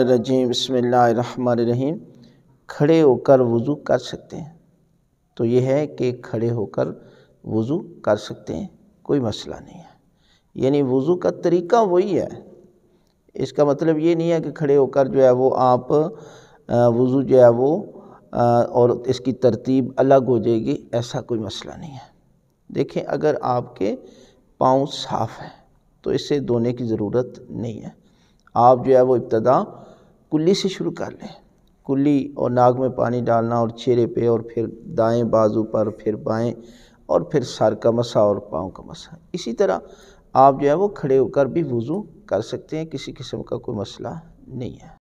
रजीम बसमीम खड़े होकर वज़ू कर सकते हैं तो यह है कि खड़े होकर वज़ू कर सकते हैं कोई मसला नहीं है यानी वज़ू का तरीका वही है इसका मतलब ये नहीं है कि खड़े होकर जो है वो आप वज़ू जो है वो और इसकी तरतीब अलग हो जाएगी ऐसा कोई मसला नहीं है देखें अगर आपके पाँव साफ़ हैं तो इसे धोने की ज़रूरत नहीं है आप जो है वो इब्तदा कुल्ली से शुरू कर लें कुल्ली और नाक में पानी डालना और चेहरे पे और फिर दाएं बाजू पर फिर बाएं और फिर सर का मसा और पाँव का मसा इसी तरह आप जो है वो खड़े होकर भी वज़ू कर सकते हैं किसी किस्म का कोई मसला नहीं है